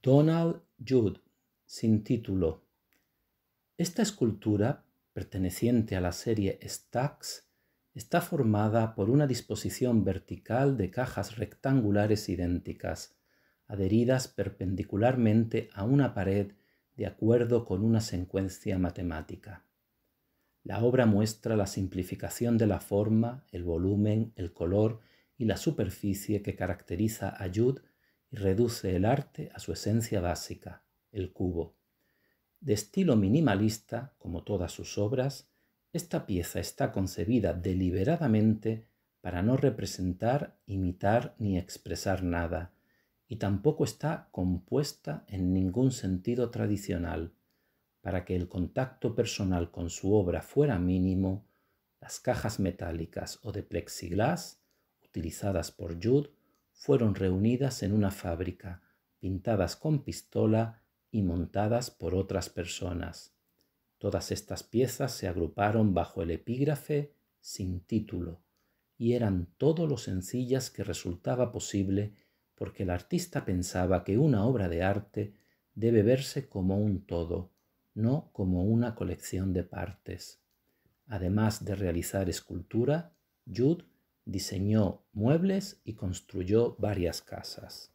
Donald Judd, sin título. Esta escultura, perteneciente a la serie Stacks, está formada por una disposición vertical de cajas rectangulares idénticas, adheridas perpendicularmente a una pared de acuerdo con una secuencia matemática. La obra muestra la simplificación de la forma, el volumen, el color y la superficie que caracteriza a Judd y reduce el arte a su esencia básica, el cubo. De estilo minimalista, como todas sus obras, esta pieza está concebida deliberadamente para no representar, imitar ni expresar nada, y tampoco está compuesta en ningún sentido tradicional. Para que el contacto personal con su obra fuera mínimo, las cajas metálicas o de plexiglas, utilizadas por Jude, fueron reunidas en una fábrica, pintadas con pistola y montadas por otras personas. Todas estas piezas se agruparon bajo el epígrafe sin título, y eran todo lo sencillas que resultaba posible porque el artista pensaba que una obra de arte debe verse como un todo, no como una colección de partes. Además de realizar escultura, Jude diseñó muebles y construyó varias casas.